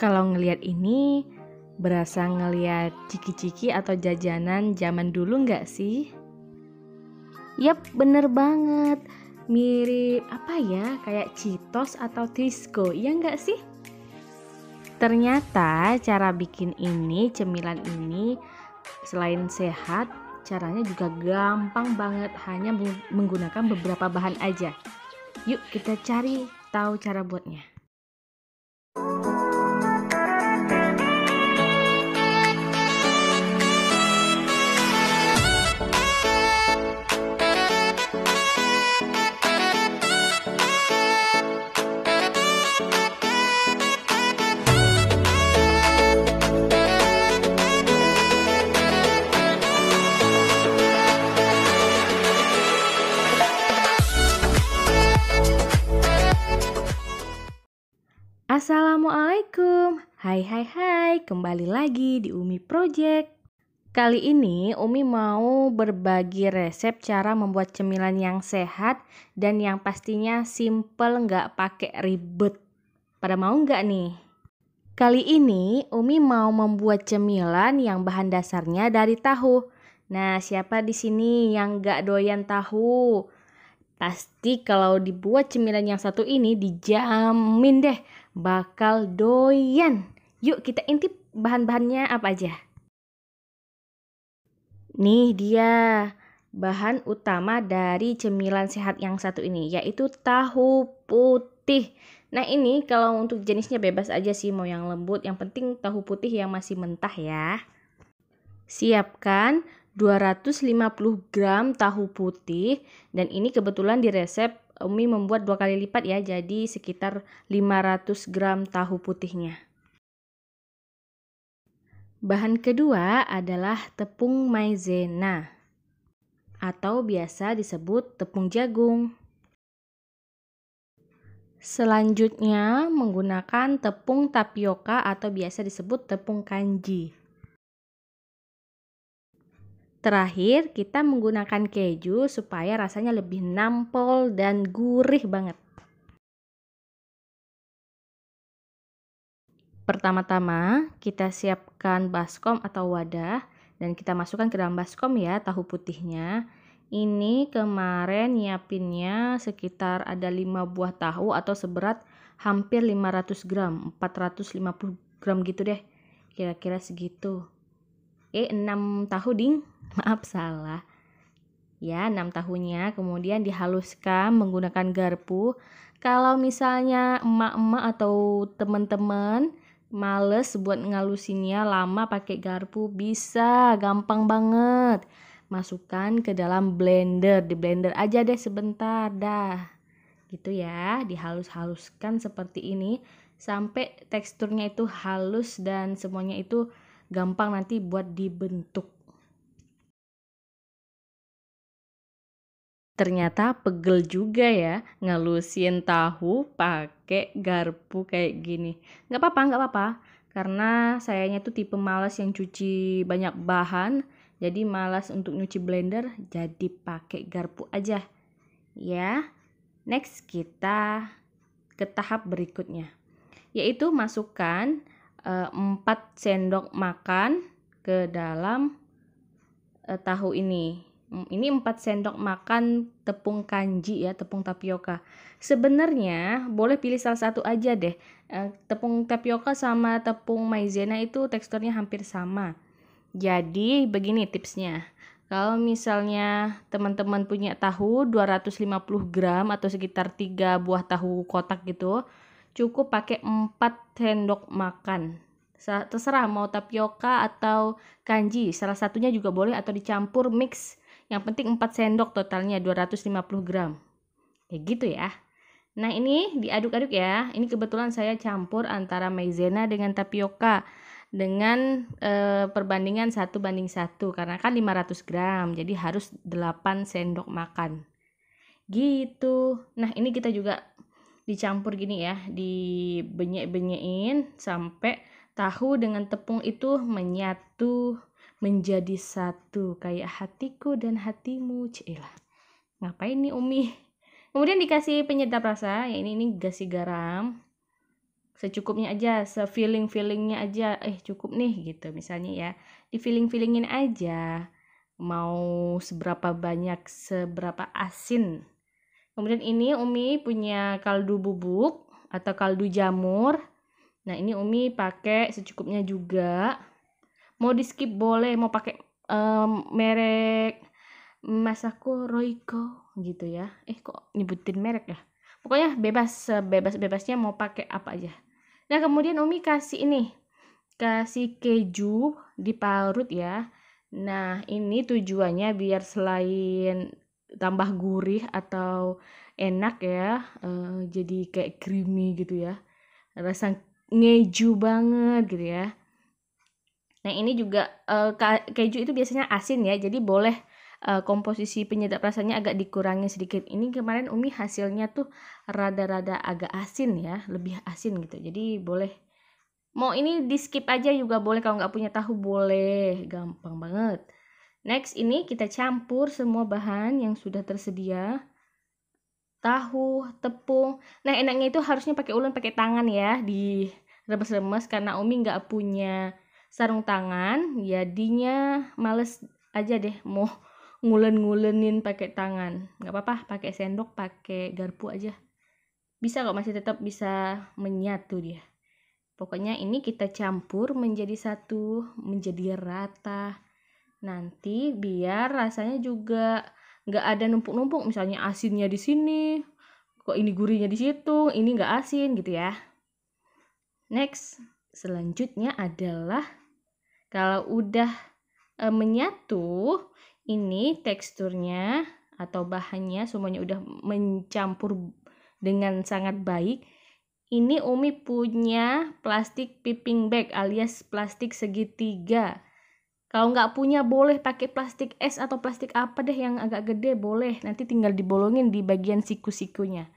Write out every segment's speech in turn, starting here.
Kalau ngelihat ini, berasa ngelihat ciki-ciki atau jajanan zaman dulu nggak sih? Yap, bener banget. Mirip apa ya? Kayak citos atau Trisco, ya nggak sih? Ternyata cara bikin ini, cemilan ini selain sehat, caranya juga gampang banget hanya menggunakan beberapa bahan aja. Yuk kita cari tahu cara buatnya. Thank you Assalamualaikum Hai hai hai Kembali lagi di Umi Project Kali ini Umi mau berbagi resep cara membuat cemilan yang sehat Dan yang pastinya simple nggak pakai ribet Pada mau nggak nih? Kali ini Umi mau membuat cemilan yang bahan dasarnya dari tahu Nah siapa di sini yang nggak doyan tahu? Pasti kalau dibuat cemilan yang satu ini dijamin deh bakal doyan. Yuk kita intip bahan-bahannya apa aja. Nih dia bahan utama dari cemilan sehat yang satu ini yaitu tahu putih. Nah ini kalau untuk jenisnya bebas aja sih mau yang lembut yang penting tahu putih yang masih mentah ya. Siapkan 250 gram tahu putih dan ini kebetulan di resep Umi membuat dua kali lipat ya, jadi sekitar 500 gram tahu putihnya. Bahan kedua adalah tepung maizena atau biasa disebut tepung jagung. Selanjutnya menggunakan tepung tapioka atau biasa disebut tepung kanji. Terakhir, kita menggunakan keju supaya rasanya lebih nampol dan gurih banget. Pertama-tama, kita siapkan baskom atau wadah dan kita masukkan ke dalam baskom ya tahu putihnya. Ini kemarin nyiapinnya sekitar ada 5 buah tahu atau seberat hampir 500 gram, 450 gram gitu deh. Kira-kira segitu. Oke, eh, 6 tahu ding maaf salah ya 6 tahunnya kemudian dihaluskan menggunakan garpu kalau misalnya emak-emak atau teman-teman males buat ngalusinnya lama pakai garpu bisa gampang banget masukkan ke dalam blender di blender aja deh sebentar dah gitu ya dihalus-haluskan seperti ini sampai teksturnya itu halus dan semuanya itu gampang nanti buat dibentuk ternyata pegel juga ya ngelusin tahu pakai garpu kayak gini nggak apa-apa nggak apa-apa karena sayanya tuh tipe malas yang cuci banyak bahan jadi malas untuk nyuci blender jadi pakai garpu aja ya next kita ke tahap berikutnya yaitu masukkan e, eh, 4 sendok makan ke dalam e, tahu ini ini 4 sendok makan tepung kanji ya, tepung tapioka. Sebenarnya boleh pilih salah satu aja deh. Eh, tepung tapioka sama tepung maizena itu teksturnya hampir sama. Jadi begini tipsnya. Kalau misalnya teman-teman punya tahu 250 gram atau sekitar 3 buah tahu kotak gitu, cukup pakai 4 sendok makan terserah mau tapioka atau kanji salah satunya juga boleh atau dicampur mix yang penting 4 sendok totalnya 250 gram. Kayak gitu ya. Nah ini diaduk-aduk ya. Ini kebetulan saya campur antara maizena dengan tapioka dengan e, perbandingan satu banding satu karena kan 500 gram jadi harus 8 sendok makan gitu nah ini kita juga dicampur gini ya dibenyek-benyekin sampai tahu dengan tepung itu menyatu menjadi satu kayak hatiku dan hatimu cilah ngapain nih umi kemudian dikasih penyedap rasa ya ini ini kasih garam secukupnya aja se feeling feelingnya aja eh cukup nih gitu misalnya ya di feeling feelingin aja mau seberapa banyak seberapa asin kemudian ini umi punya kaldu bubuk atau kaldu jamur nah ini umi pakai secukupnya juga mau di skip boleh mau pakai um, merek Masako Royco gitu ya eh kok nyebutin merek ya pokoknya bebas bebas bebasnya mau pakai apa aja nah kemudian Umi kasih ini kasih keju diparut ya nah ini tujuannya biar selain tambah gurih atau enak ya uh, jadi kayak creamy gitu ya rasa ngeju banget gitu ya Nah ini juga uh, keju itu biasanya asin ya, jadi boleh uh, komposisi penyedap rasanya agak dikurangi sedikit. Ini kemarin Umi hasilnya tuh rada-rada agak asin ya, lebih asin gitu. Jadi boleh mau ini di skip aja juga boleh kalau nggak punya tahu boleh, gampang banget. Next ini kita campur semua bahan yang sudah tersedia tahu, tepung. Nah enaknya itu harusnya pakai ulen pakai tangan ya di remes-remes karena Umi nggak punya sarung tangan jadinya males aja deh mau ngulen-ngulenin pakai tangan nggak apa-apa pakai sendok pakai garpu aja bisa kok masih tetap bisa menyatu dia pokoknya ini kita campur menjadi satu menjadi rata nanti biar rasanya juga nggak ada numpuk-numpuk misalnya asinnya di sini kok ini gurihnya di situ ini nggak asin gitu ya next selanjutnya adalah kalau udah e, menyatu, ini teksturnya atau bahannya semuanya udah mencampur dengan sangat baik. Ini Umi punya plastik piping bag alias plastik segitiga. Kalau nggak punya boleh pakai plastik es atau plastik apa deh yang agak gede boleh. Nanti tinggal dibolongin di bagian siku-sikunya.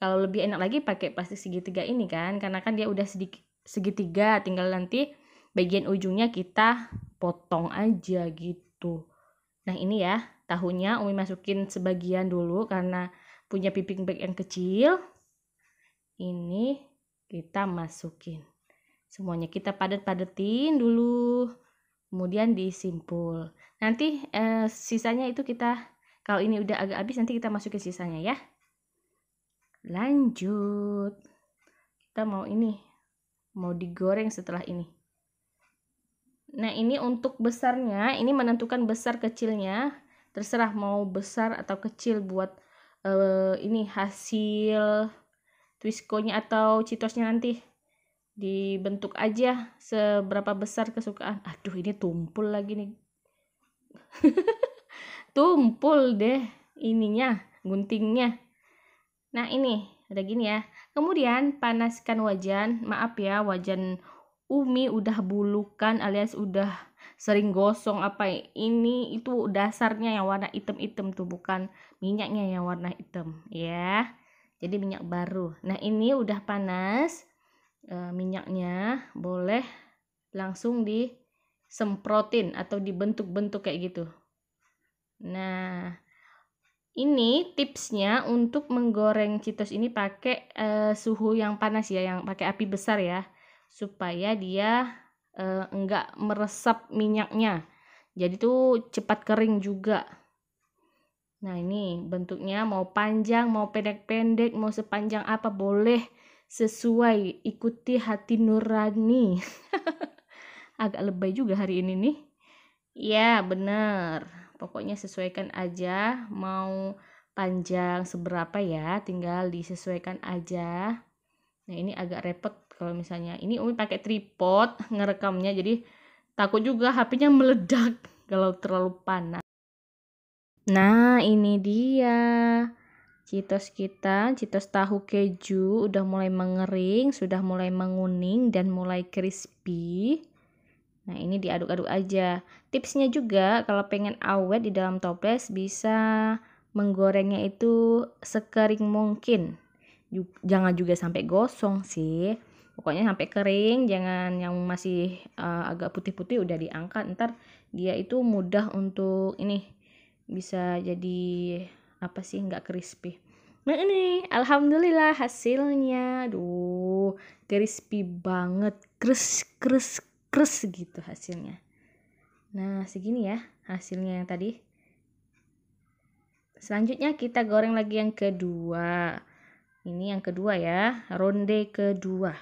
Kalau lebih enak lagi pakai plastik segitiga ini kan, karena kan dia udah sedikit segitiga, tinggal nanti bagian ujungnya kita potong aja gitu nah ini ya tahunya Umi masukin sebagian dulu karena punya piping bag yang kecil ini kita masukin semuanya kita padat-padatin dulu kemudian disimpul nanti eh, sisanya itu kita kalau ini udah agak habis nanti kita masukin sisanya ya lanjut kita mau ini mau digoreng setelah ini Nah, ini untuk besarnya, ini menentukan besar kecilnya. Terserah mau besar atau kecil buat uh, ini hasil twiskonya atau Citosnya nanti dibentuk aja seberapa besar kesukaan. Aduh, ini tumpul lagi nih. tumpul deh ininya, guntingnya. Nah, ini ada gini ya. Kemudian panaskan wajan. Maaf ya, wajan Umi udah bulukan alias udah sering gosong apa ya, ini itu dasarnya yang warna hitam-hitam tuh bukan minyaknya yang warna hitam ya jadi minyak baru nah ini udah panas e, minyaknya boleh langsung disemprotin atau dibentuk-bentuk kayak gitu nah ini tipsnya untuk menggoreng citos ini pakai e, suhu yang panas ya yang pakai api besar ya supaya dia uh, enggak meresap minyaknya jadi tuh cepat kering juga nah ini bentuknya mau panjang mau pendek-pendek mau sepanjang apa boleh sesuai ikuti hati nurani agak lebay juga hari ini nih ya bener pokoknya sesuaikan aja mau panjang seberapa ya tinggal disesuaikan aja nah ini agak repot kalau misalnya ini Umi pakai tripod ngerekamnya jadi takut juga HP-nya meledak kalau terlalu panas nah ini dia Citos kita, citos tahu keju udah mulai mengering, sudah mulai menguning dan mulai crispy. Nah, ini diaduk-aduk aja. Tipsnya juga kalau pengen awet di dalam toples bisa menggorengnya itu sekering mungkin. Jangan juga sampai gosong sih pokoknya sampai kering jangan yang masih uh, agak putih-putih udah diangkat ntar dia itu mudah untuk ini bisa jadi apa sih nggak crispy nah ini alhamdulillah hasilnya duh crispy banget kris kris kris gitu hasilnya nah segini ya hasilnya yang tadi selanjutnya kita goreng lagi yang kedua ini yang kedua ya ronde kedua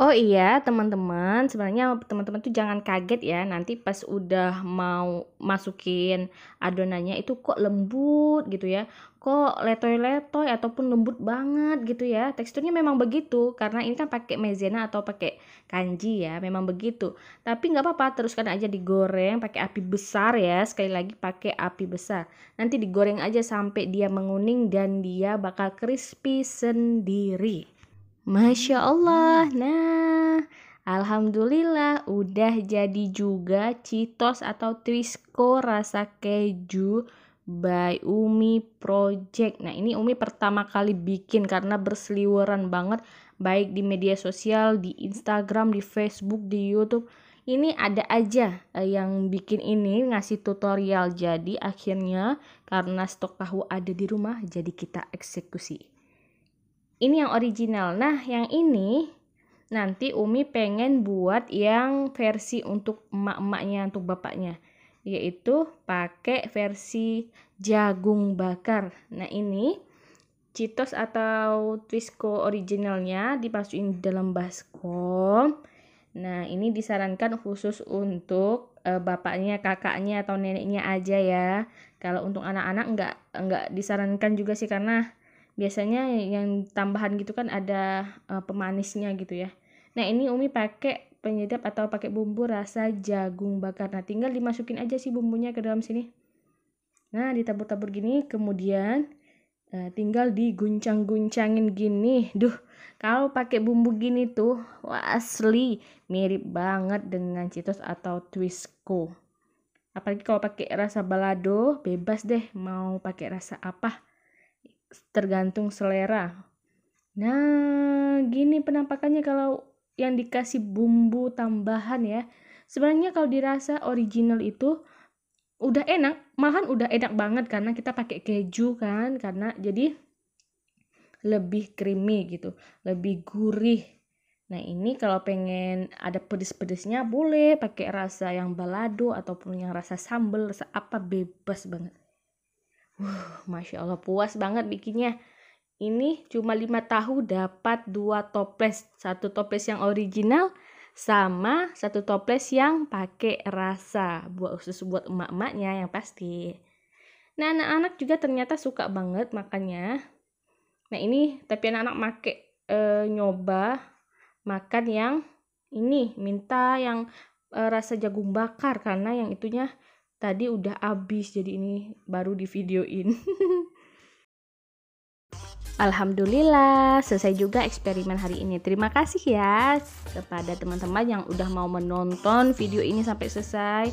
Oh iya, teman-teman, sebenarnya teman-teman tuh jangan kaget ya nanti pas udah mau masukin adonannya itu kok lembut gitu ya. Kok letoy-letoy ataupun lembut banget gitu ya. Teksturnya memang begitu karena ini kan pakai maizena atau pakai kanji ya, memang begitu. Tapi nggak apa-apa, teruskan aja digoreng pakai api besar ya. Sekali lagi pakai api besar. Nanti digoreng aja sampai dia menguning dan dia bakal crispy sendiri. Masya Allah. Hmm. Nah, Alhamdulillah udah jadi juga Citos atau Twisco rasa keju by Umi Project. Nah, ini Umi pertama kali bikin karena berseliweran banget baik di media sosial, di Instagram, di Facebook, di YouTube. Ini ada aja eh, yang bikin ini ngasih tutorial. Jadi akhirnya karena stok tahu ada di rumah jadi kita eksekusi ini yang original nah yang ini nanti Umi pengen buat yang versi untuk emak-emaknya untuk bapaknya yaitu pakai versi jagung bakar nah ini Citos atau Twisco originalnya dimasukin dalam baskom nah ini disarankan khusus untuk e, bapaknya kakaknya atau neneknya aja ya kalau untuk anak-anak enggak enggak disarankan juga sih karena biasanya yang tambahan gitu kan ada uh, pemanisnya gitu ya nah ini umi pakai penyedap atau pakai bumbu rasa jagung bakar nah tinggal dimasukin aja sih bumbunya ke dalam sini nah ditabur-tabur gini kemudian uh, tinggal diguncang-guncangin gini duh kalau pakai bumbu gini tuh wah asli mirip banget dengan citos atau twisco apalagi kalau pakai rasa balado bebas deh mau pakai rasa apa tergantung selera. Nah, gini penampakannya kalau yang dikasih bumbu tambahan ya. Sebenarnya kalau dirasa original itu udah enak, malahan udah enak banget karena kita pakai keju kan, karena jadi lebih creamy gitu, lebih gurih. Nah, ini kalau pengen ada pedes-pedesnya boleh pakai rasa yang balado ataupun yang rasa sambal, rasa apa bebas banget. Uh, Masya Allah puas banget bikinnya. Ini cuma 5 tahu dapat 2 toples. Satu toples yang original sama satu toples yang pakai rasa. Buat khusus buat emak-emaknya yang pasti. Nah anak-anak juga ternyata suka banget makannya. Nah ini tapi anak-anak make e, nyoba makan yang ini minta yang e, rasa jagung bakar karena yang itunya tadi udah abis jadi ini baru di videoin Alhamdulillah, selesai juga eksperimen hari ini. Terima kasih ya kepada teman-teman yang udah mau menonton video ini sampai selesai.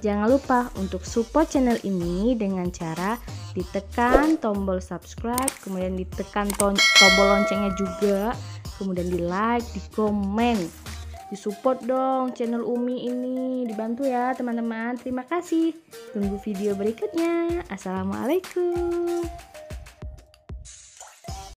Jangan lupa untuk support channel ini dengan cara ditekan tombol subscribe, kemudian ditekan tombol loncengnya juga, kemudian di like, di komen, Disupport dong channel Umi ini, dibantu ya teman-teman. Terima kasih. Tunggu video berikutnya. Assalamualaikum.